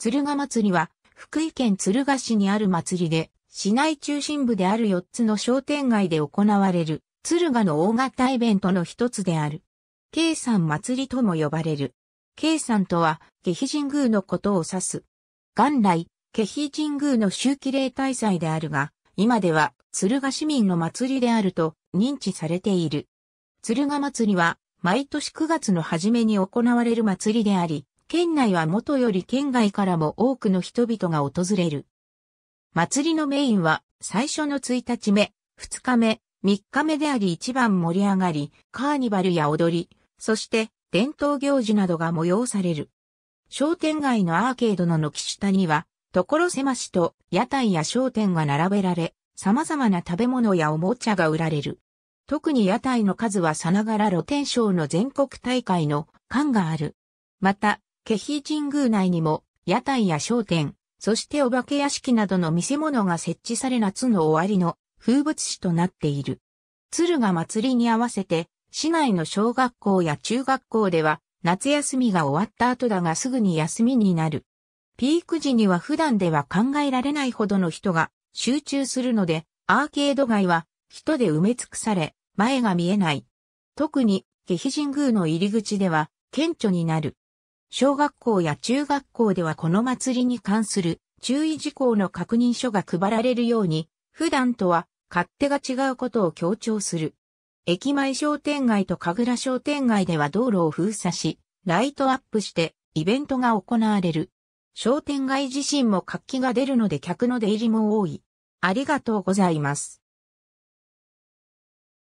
鶴ヶ祭りは、福井県鶴ヶ市にある祭りで、市内中心部である4つの商店街で行われる、鶴ヶの大型イベントの一つである。慶山祭りとも呼ばれる。慶山とは、下肥神宮のことを指す。元来、下肥神宮の周期例大祭であるが、今では鶴ヶ市民の祭りであると認知されている。鶴ヶ祭りは毎年9月の初めに行われる祭りであり、県内は元より県外からも多くの人々が訪れる。祭りのメインは最初の1日目、2日目、3日目であり一番盛り上がり、カーニバルや踊り、そして伝統行事などが催される。商店街のアーケードの軒下には、所狭しと屋台や商店が並べられ、様々な食べ物やおもちゃが売られる。特に屋台の数はさながら露天商の全国大会の感がある。また、ケヒ神宮内にも、屋台や商店、そしてお化け屋敷などの見せ物が設置され夏の終わりの風物詩となっている。鶴が祭りに合わせて、市内の小学校や中学校では、夏休みが終わった後だがすぐに休みになる。ピーク時には普段では考えられないほどの人が集中するので、アーケード街は人で埋め尽くされ、前が見えない。特に、下飛神宮の入り口では顕著になる。小学校や中学校ではこの祭りに関する注意事項の確認書が配られるように、普段とは勝手が違うことを強調する。駅前商店街と神楽商店街では道路を封鎖し、ライトアップしてイベントが行われる。商店街自身も活気が出るので客の出入りも多い。ありがとうございます。